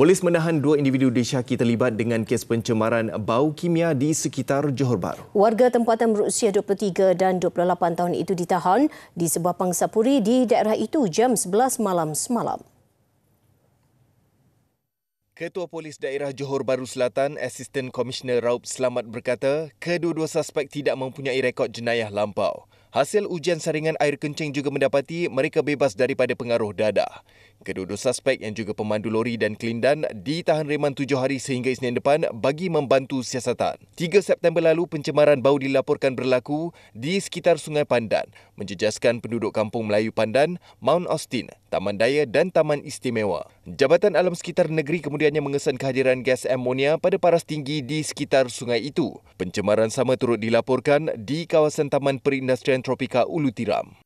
Polis menahan dua individu disyaki terlibat dengan kes pencemaran bau kimia di sekitar Johor Bahru. Warga tempatan berusia 23 dan 28 tahun itu ditahan di sebuah pangsa puri di daerah itu jam 11 malam semalam. Ketua Polis Daerah Johor Bahru Selatan, Assistant Commissioner Raup Selamat berkata, kedua-dua suspek tidak mempunyai rekod jenayah lampau. Hasil ujian saringan air kencing juga mendapati mereka bebas daripada pengaruh dadah. Kedua-dua suspek yang juga pemandu lori dan kelindan ditahan reman tujuh hari sehingga Isnin depan bagi membantu siasatan. 3 September lalu, pencemaran bau dilaporkan berlaku di sekitar Sungai Pandan, menjejaskan penduduk kampung Melayu Pandan, Mount Austin, Taman Daya dan Taman Istimewa. Jabatan Alam Sekitar Negeri kemudiannya mengesan kehadiran gas amonia pada paras tinggi di sekitar sungai itu. Pencemaran sama turut dilaporkan di kawasan Taman Perindustrian Tropika Ulu Tiram.